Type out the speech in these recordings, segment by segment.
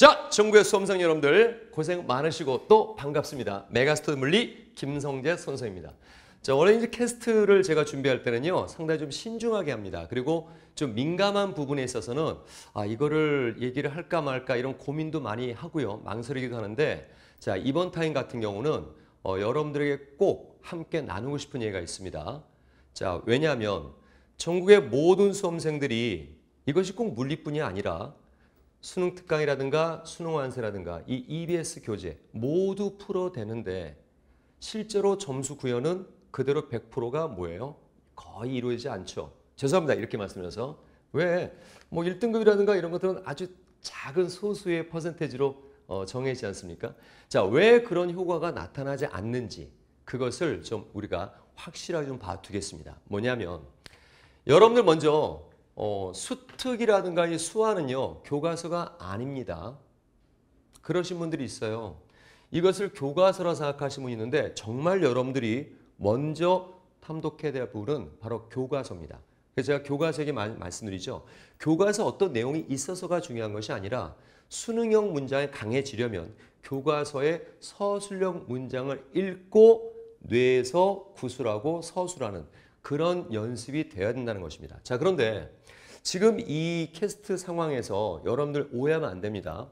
자, 전국의 수험생 여러분들 고생 많으시고 또 반갑습니다. 메가스터 물리 김성재 선생입니다. 자, 원래 이제 캐스트를 제가 준비할 때는요, 상당히 좀 신중하게 합니다. 그리고 좀 민감한 부분에 있어서는, 아, 이거를 얘기를 할까 말까 이런 고민도 많이 하고요, 망설이기도 하는데, 자, 이번 타임 같은 경우는, 어, 여러분들에게 꼭 함께 나누고 싶은 얘기가 있습니다. 자, 왜냐하면 전국의 모든 수험생들이 이것이 꼭 물리뿐이 아니라 수능 특강이라든가 수능 완세라든가 이 EBS 교재 모두 풀어 되는데 실제로 점수 구현은 그대로 100%가 뭐예요? 거의 이루어지지 않죠. 죄송합니다. 이렇게 말씀드려서. 왜? 뭐 1등급이라든가 이런 것들은 아주 작은 소수의 퍼센테지로 어, 정해지지 않습니까? 자, 왜 그런 효과가 나타나지 않는지 그것을 좀 우리가 확실하게 좀 봐두겠습니다. 뭐냐면 여러분들 먼저 어, 수특이라든가 이 수화는요 교과서가 아닙니다. 그러신 분들이 있어요. 이것을 교과서라 생각하시는 분이 있는데 정말 여러분들이 먼저 탐독해야 될 부분은 바로 교과서입니다. 그래서 제가 교과서 에게 말씀드리죠. 교과서 어떤 내용이 있어서가 중요한 것이 아니라 수능형 문장에 강해지려면 교과서의 서술형 문장을 읽고 뇌에서 구술하고 서술하는 그런 연습이 되어야 된다는 것입니다. 자, 그런데 지금 이 캐스트 상황에서 여러분들 오해하면 안 됩니다.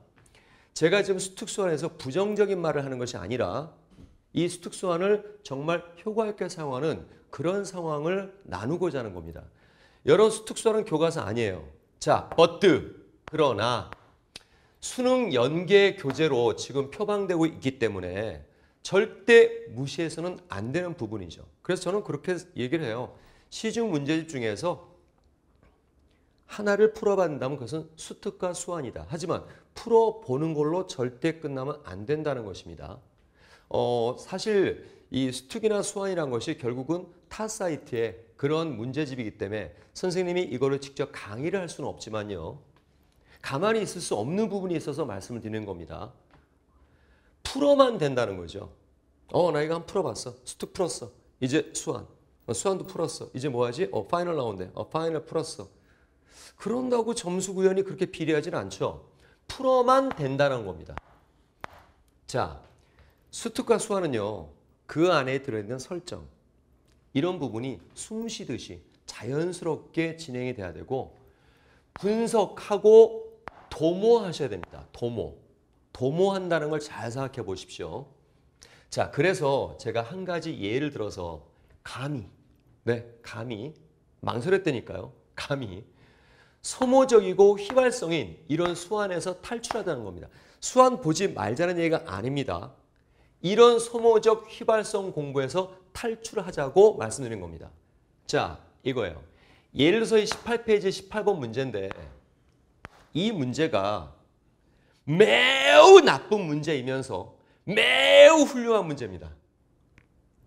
제가 지금 수특수안에서 부정적인 말을 하는 것이 아니라 이 수특수안을 정말 효과 있게 사용하는 그런 상황을 나누고자 하는 겁니다. 여러분 수특수안은 교과서 아니에요. 자, 버트 그러나 수능 연계 교재로 지금 표방되고 있기 때문에 절대 무시해서는 안 되는 부분이죠. 그래서 저는 그렇게 얘기를 해요. 시중 문제집 중에서 하나를 풀어봤는다면 그것은 수특과 수완이다. 하지만 풀어보는 걸로 절대 끝나면 안 된다는 것입니다. 어, 사실 이 수특이나 수완이란 것이 결국은 타 사이트의 그런 문제집이기 때문에 선생님이 이거를 직접 강의를 할 수는 없지만요. 가만히 있을 수 없는 부분이 있어서 말씀을 드리는 겁니다. 풀어만 된다는 거죠. 어, 나 이거 한 풀어봤어. 수특 풀었어. 이제 수완. 어, 수완도 풀었어. 이제 뭐 하지? 어, 파이널 나온대. 어, 파이널 풀었어. 그런다고 점수 구현이 그렇게 비례하진 않죠. 풀어만 된다는 겁니다. 자, 수특과 수화는요. 그 안에 들어있는 설정 이런 부분이 숨쉬듯이 자연스럽게 진행이 돼야 되고 분석하고 도모하셔야 됩니다. 도모. 도모한다는 걸 잘 생각해 보십시오. 자, 그래서 제가 한 가지 예를 들어서 감히, 네, 감히, 망설였다니까요. 감히 소모적이고 휘발성인 이런 수완에서 탈출하다는 겁니다. 수완 보지 말자는 얘기가 아닙니다. 이런 소모적 휘발성 공부에서 탈출하자고 말씀드린 겁니다. 자, 이거예요. 예를 서이 18페이지 18번 문제인데 이 문제가 매우 나쁜 문제이면서 매우 훌륭한 문제입니다.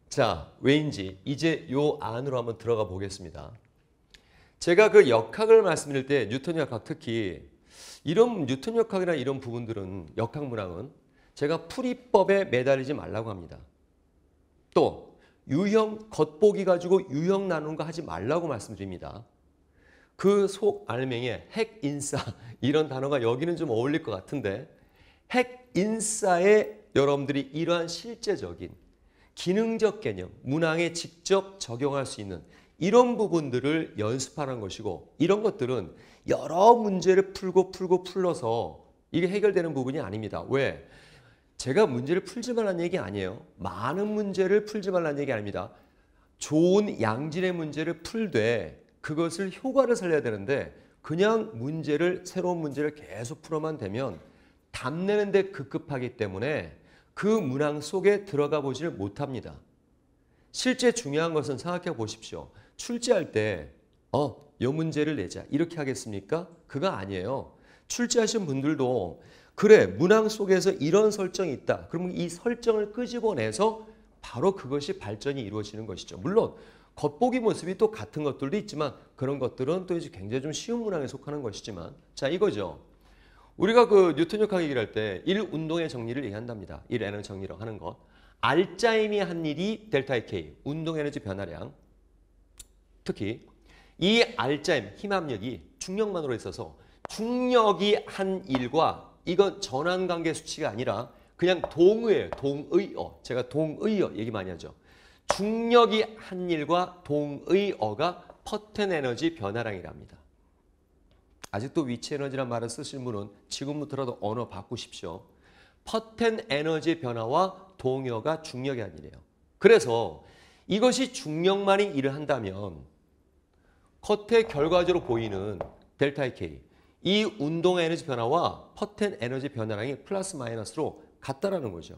자, 왜인지 이제 요 안으로 한번 들어가 보겠습니다. 제가 그 역학을 말씀드릴 때 뉴턴 역학 특히 이런 뉴턴 역학이나 이런 부분들은 역학 문항은 제가 풀이법에 매달리지 말라고 합니다. 또 유형 겉보기 가지고 유형 나누는 거 하지 말라고 말씀드립니다. 그 속 알맹이에 핵인싸 이런 단어가 여기는 좀 어울릴 것 같은데 핵인싸에 여러분들이 이러한 실제적인 기능적 개념, 문항에 직접 적용할 수 있는 이런 부분들을 연습하는 것이고 이런 것들은 여러 문제를 풀고 풀고 풀러서 이게 해결되는 부분이 아닙니다. 왜? 제가 문제를 풀지 말라는 얘기 아니에요. 많은 문제를 풀지 말라는 얘기 아닙니다. 좋은 양질의 문제를 풀되 그것을 효과를 살려야 되는데 그냥 문제를 새로운 문제를 계속 풀어만 되면 답내는 데 급급하기 때문에 그 문항 속에 들어가 보지를 못합니다. 실제 중요한 것은 생각해 보십시오. 출제할 때 어, 요 문제를 내자. 이렇게 하겠습니까? 그거 아니에요. 출제하신 분들도 그래, 문항 속에서 이런 설정이 있다. 그러면 이 설정을 끄집어내서 바로 그것이 발전이 이루어지는 것이죠. 물론 겉보기 모습이 또 같은 것들도 있지만 그런 것들은 또 이제 굉장히 좀 쉬운 문항에 속하는 것이지만 자, 이거죠. 우리가 그 뉴턴 역학 얘기를 할 때 일 운동의 정리를 얘기한답니다. 일 에너지 정리라고 하는 것. 알짜임이 한 일이 델타의 K, 운동 에너지 변화량. 특히 이 알짜임 힘압력이 중력만으로 있어서 중력이 한 일과 이건 전환관계 수치가 아니라 그냥 동의예요. 동의어. 제가 동의어 얘기 많이 하죠. 중력이 한 일과 동의어가 퍼튼 에너지 변화량이랍니다. 아직도 위치 에너지란 말을 쓰실 분은 지금부터라도 언어 바꾸십시오. 퍼텐 에너지 변화와 동의어가 중력이 아니래요. 그래서 이것이 중력만이 일을 한다면 겉의 결과적으로 보이는 델타의 K 이운동 에너지 변화와 퍼텐 에너지 변화량이 플러스 마이너스로 같다라는 거죠.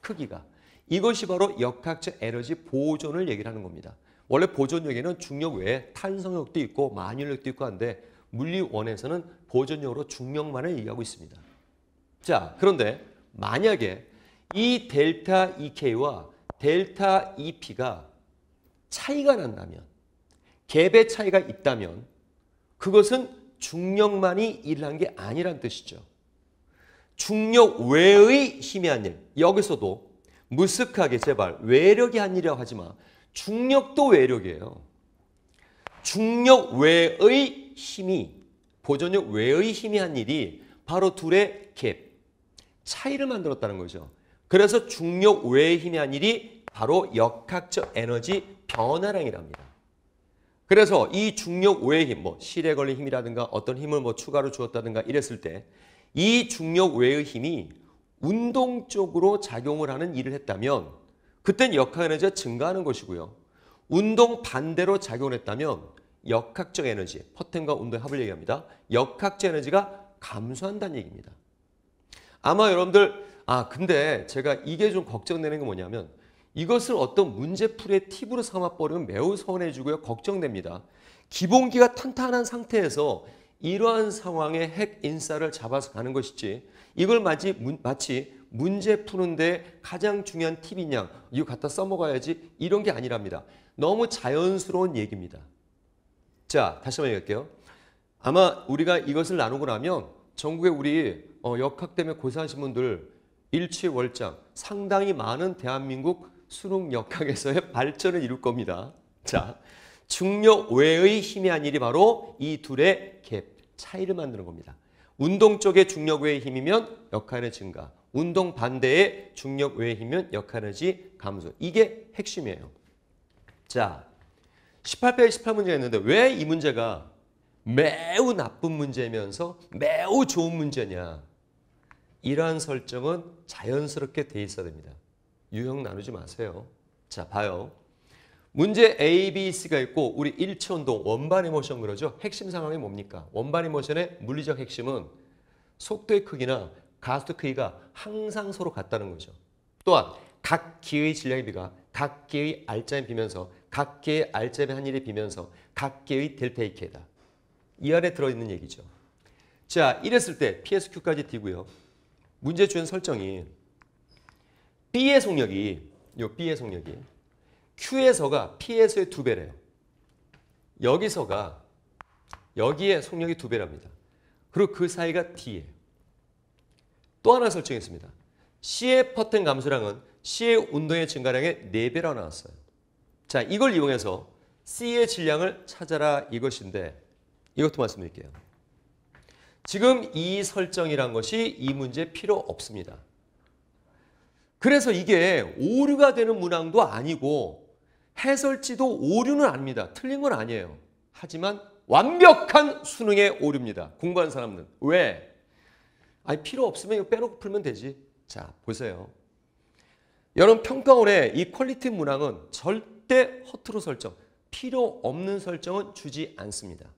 크기가. 이것이 바로 역학적 에너지 보존을 얘기를 하는 겁니다. 원래 보존력에는 중력 외에 탄성력도 있고 만유력도 있고 한데 물리원에서는 보존력으로 중력만을 얘기하고 있습니다. 자, 그런데 만약에 이 델타 EK와 델타 EP가 차이가 난다면 갭의 차이가 있다면 그것은 중력만이 일한 게 아니란 뜻이죠. 중력 외의 힘이 한 일. 여기서도 무식하게 제발 외력이 한 일이라고 하지 마. 중력도 외력이에요. 중력 외의 힘이 보존력 외의 힘이 한 일이 바로 둘의 갭, 차이를 만들었다는 거죠. 그래서 중력 외의 힘이 한 일이 바로 역학적 에너지 변화량이랍니다. 그래서 이 중력 외의 힘, 뭐 실에 걸린 힘이라든가 어떤 힘을 뭐 추가로 주었다든가 이랬을 때 이 중력 외의 힘이 운동적으로 작용을 하는 일을 했다면 그땐 역학 에너지가 증가하는 것이고요. 운동 반대로 작용했다면 역학적 에너지, 퍼텐과 운동 의 합을 얘기합니다. 역학적 에너지가 감소한다는 얘기입니다. 아마 여러분들 아 근데 제가 이게 좀 걱정되는 게 뭐냐면 이것을 어떤 문제풀이의 팁으로 삼아버리면 매우 서운해지고요. 걱정됩니다. 기본기가 탄탄한 상태에서 이러한 상황에 핵 인사를 잡아서 가는 것이지 이걸 마치, 마치 문제 푸는데 가장 중요한 팁이냐 이거 갖다 써먹어야지 이런 게 아니랍니다. 너무 자연스러운 얘기입니다. 자 다시 한번 얘기할게요. 아마 우리가 이것을 나누고 나면 전국에 우리 어, 역학 때문에 고사하신 분들 일취월장 상당히 많은 대한민국 수능 역학에서의 발전을 이룰 겁니다. 자, 중력 외의 힘이 아니리 바로 이 둘의 갭, 차이를 만드는 겁니다. 운동 쪽의 중력 외의 힘이면 역할의 증가, 운동 반대의 중력 외의 힘은 역할의 감소. 이게 핵심이에요. 자, 18페이지 18문제가 는데왜 이 문제가 매우 나쁜 문제면서 매우 좋은 문제냐. 이러한 설정은 자연스럽게 돼 있어야 됩니다. 유형 나누지 마세요. 자, 봐요. 문제 A, B, C가 있고 우리 일체운동 원반의 모션 그러죠? 핵심 상황이 뭡니까? 원반의 모션의 물리적 핵심은 속도의 크기나 가속도 크기가 항상 서로 같다는 거죠. 또한 각 기의 질량의 비가 각 개의 알짜에 비면서 각 개의 알짜의 한 일에 비면서 각 개의 델타 K다. 이 안에 들어있는 얘기죠. 자, 이랬을 때 PSQ까지 D고요. 문제 주연 설정이 B의 속력이 요 B의 속력이 Q에서가 P에서의 두 배래요. 여기서가 여기에 속력이 두 배랍니다. 그리고 그 사이가 D예요. 또 하나 설정했습니다. C의 퍼텐 감소량은 C의 운동의 증가량의 4배로 나왔어요. 자, 이걸 이용해서 C의 질량을 찾아라 이것인데 이것도 말씀드릴게요. 지금 이 설정이란 것이 이문제 필요 없습니다. 그래서 이게 오류가 되는 문항도 아니고 해설지도 오류는 아닙니다. 틀린 건 아니에요. 하지만 완벽한 수능의 오류입니다. 공부한 사람은. 왜? 아니 필요 없으면 이거 빼놓고 풀면 되지. 자 보세요. 여러분 평가원의 이 퀄리티 문항은 절대 허투루 설정, 필요 없는 설정은 주지 않습니다.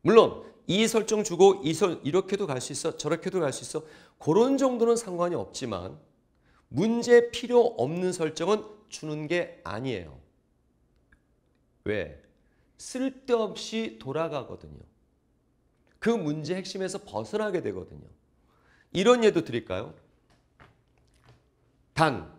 물론 이 설정 주고 이 설, 이렇게도 갈 수 있어 저렇게도 갈 수 있어 그런 정도는 상관이 없지만 문제 필요 없는 설정은 주는 게 아니에요. 왜? 쓸데없이 돌아가거든요. 그 문제 핵심에서 벗어나게 되거든요. 이런 예도 드릴까요? 단,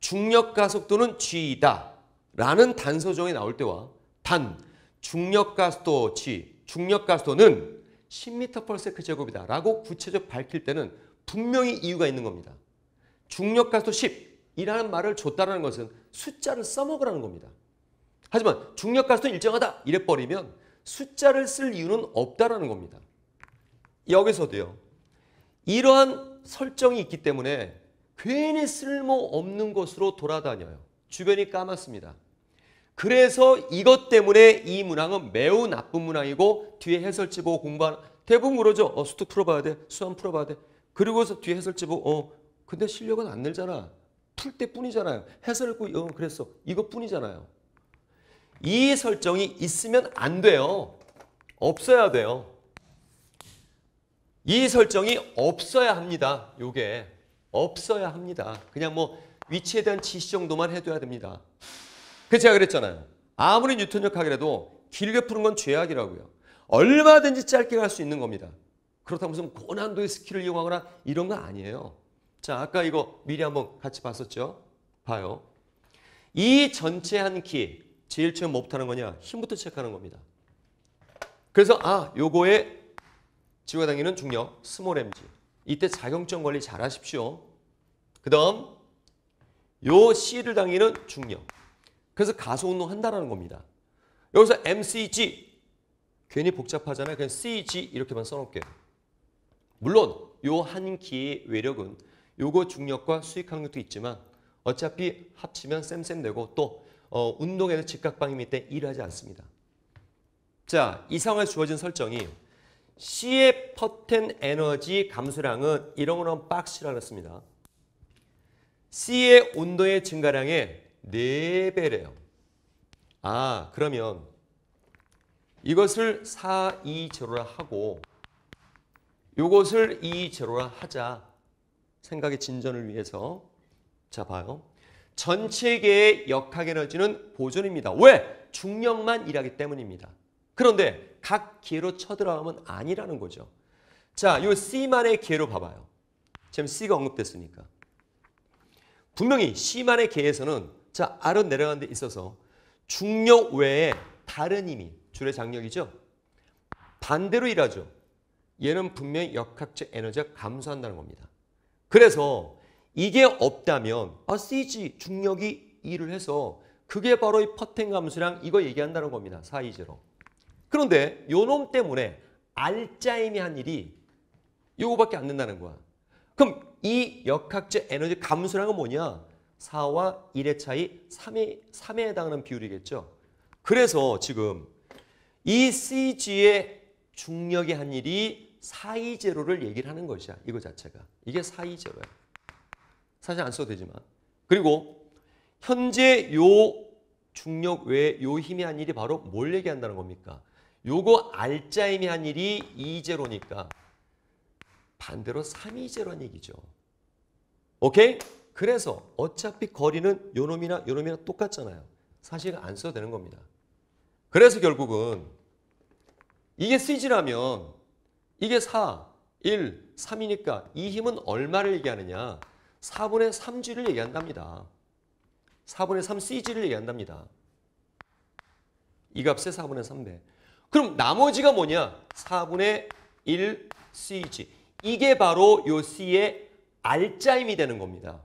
중력가속도는 g이다 라는 단서조이 나올 때와 단, 중력가속도 g, 중력가속도는 10m/s 제곱이다 라고 구체적 밝힐 때는 분명히 이유가 있는 겁니다. 중력각도 10이라는 말을 줬다는 것은 숫자를 써먹으라는 겁니다. 하지만 중력각도 가 일정하다 이래버리면 숫자를 쓸 이유는 없다라는 겁니다. 여기서도요. 이러한 설정이 있기 때문에 괜히 쓸모없는 곳으로 돌아다녀요. 주변이 까맣습니다. 그래서 이것 때문에 이 문항은 매우 나쁜 문항이고 뒤에 해설지 보고 공부하는 대부분 그러죠. 어, 수특 풀어봐야 돼. 수험 풀어봐야 돼. 그리고서 뒤에 해설지 보고 어, 근데 실력은 안 늘잖아. 풀 때뿐이잖아요. 해설을 꼭 어, 그랬어. 이것뿐이잖아요. 이 설정이 있으면 안 돼요. 없어야 돼요. 이 설정이 없어야 합니다. 요게 없어야 합니다. 그냥 뭐 위치에 대한 지시 정도만 해둬야 됩니다. 그 제가 그랬잖아요. 아무리 뉴턴역학이라도 길게 푸는 건 죄악이라고요. 얼마든지 짧게 갈 수 있는 겁니다. 그렇다고 무슨 고난도의 스킬을 이용하거나 이런 거 아니에요. 자, 아까 이거 미리 한번 같이 봤었죠? 봐요. 이 전체 한 키, 제일 처음 뭐부터 하는 거냐? 힘부터 체크하는 겁니다. 그래서 아, 요거에 지구가 당기는 중력, 스몰 mg. 이때 자경점 관리 잘 하십시오. 그 다음 요 C를 당기는 중력. 그래서 가소운동 한다라는 겁니다. 여기서 MCG 괜히 복잡하잖아요. 그냥 CG 이렇게만 써놓을게요. 물론 요 한 키의 외력은 요거 중력과 수익확률도 있지만 어차피 합치면 쌤쌤 되고 또 어, 운동에서직각방임밑때 일하지 않습니다. 자, 이상을 주어진 설정이 C의 퍼텐 에너지 감소량은 이런 거는 빡시라 그랬습니다. C의 온도의 증가량의 4배래요. 아, 그러면 이것을 4, 2, 제로 하고 이것을 2, 제로 하자. 생각의 진전을 위해서 자 봐요. 전체계의 역학 에너지는 보존입니다. 왜? 중력만 일하기 때문입니다. 그런데 각 기회로 쳐들어가면 아니라는 거죠. 자, 요 C만의 기회로 봐봐요. 지금 C가 언급됐으니까. 분명히 C만의 계에서는 자, R은 내려가는 데 있어서 중력 외에 다른 힘이, 줄의 장력이죠. 반대로 일하죠. 얘는 분명히 역학적 에너지가 감소한다는 겁니다. 그래서 이게 없다면 아 CG 중력이 일을 해서 그게 바로 이 퍼텐 감수량 이거 얘기한다는 겁니다. 사이즈로. 그런데 요놈 때문에 알짜임이 한 일이 요거밖에 안 된다는 거야. 그럼 이 역학제 에너지 감수량은 뭐냐? 4와 1의 차이 3에, 3에 해당하는 비율이겠죠. 그래서 지금 이 CG의 중력이 한 일이 사이 제로를 얘기를 하는 것이야. 이거 자체가. 이게 사이 제로야. 사실 안 써도 되지만. 그리고 현재 요 중력 외에 요 힘이 한 일이 바로 뭘 얘기한다는 겁니까? 요거 알짜 힘이 한 일이 2제로니까 반대로 3이제로란 얘기죠. 오케이? 그래서 어차피 거리는 요놈이나 요놈이나 똑같잖아요. 사실 안 써도 되는 겁니다. 그래서 결국은 이게 C지라면 이게 4, 1, 3이니까 이 힘은 얼마를 얘기하느냐. 4분의 3G를 얘기한답니다. 4분의 3CG를 얘기한답니다. 이 값의 4분의 3배. 그럼 나머지가 뭐냐? 4분의 1CG. 이게 바로 요 C의 알짜임이 되는 겁니다.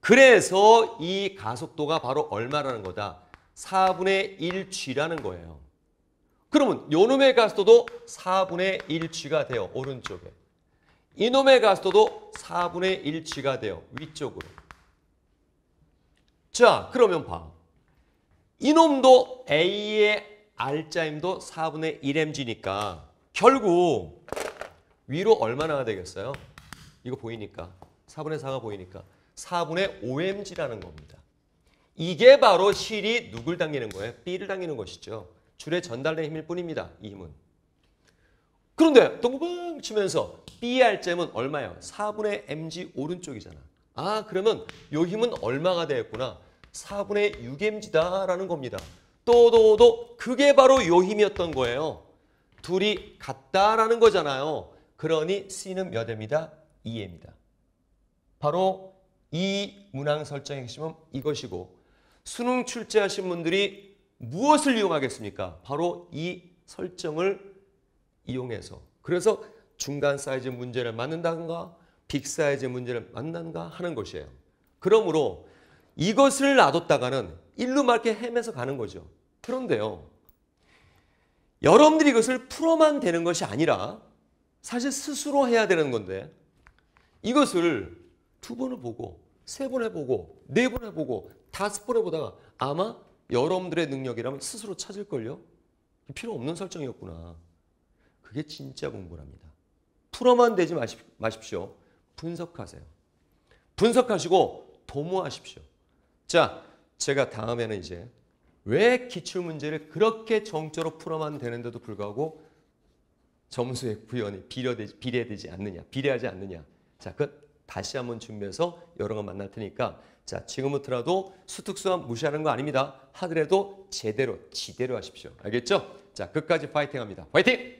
그래서 이 가속도가 바로 얼마라는 거다? 4분의 1G라는 거예요. 그러면 요놈의 가스도 4분의 1치가 돼요. 오른쪽에. 이놈의 가스도 4분의 1치가 돼요. 위쪽으로. 자, 그러면 봐. 이놈도 A의 R자임도 4분의 1mg니까 결국 위로 얼마나 되겠어요? 이거 보이니까. 4분의 4가 보이니까. 4분의 5mg라는 겁니다. 이게 바로 실이 누굴 당기는 거예요? B를 당기는 것이죠. 줄에전달된 힘일 뿐입니다. 이 힘은. 그런데 동그방 치면서 BR잼은 얼마예요? 4분의 mg 오른쪽이잖아. 아 그러면 요 힘은 얼마가 되었구나. 4분의 6mg다라는 겁니다. 또도도 그게 바로 요 힘이었던 거예요. 둘이 같다라는 거잖아요. 그러니 C는 몇 M이다? 2 m 니다 바로 이 문항 설정의 핵심은 이것이고 수능 출제하신 분들이 무엇을 이용하겠습니까? 바로 이 설정을 이용해서 그래서 중간 사이즈 문제를 맞는다든가 빅 사이즈 문제를 만난가 하는 것이에요. 그러므로 이것을 놔뒀다가는 일루 맑게 헤매서 가는 거죠. 그런데요. 여러분들이 이것을 풀어만 되는 것이 아니라 사실 스스로 해야 되는 건데 이것을 두 번을 보고 세번을보고네번을보고 네 다섯 번을보다가 아마 여러분들의 능력이라면 스스로 찾을걸요? 필요 없는 설정이었구나. 그게 진짜 공부랍니다. 풀어만 되지 마십, 시오 분석하세요. 분석하시고 도모하십시오. 자, 제가 다음에는 이제 왜 기출문제를 그렇게 정적으로 풀어만 되는데도 불구하고 점수의 구현이 비례되지, 비례되지 않느냐, 비례하지 않느냐. 자, 끝. 다시 한번 준비해서 여러분 만날 테니까 자 지금부터라도 수특수함 무시하는 거 아닙니다. 하더라도 제대로 지대로 하십시오. 알겠죠? 자 끝까지 파이팅합니다. 파이팅!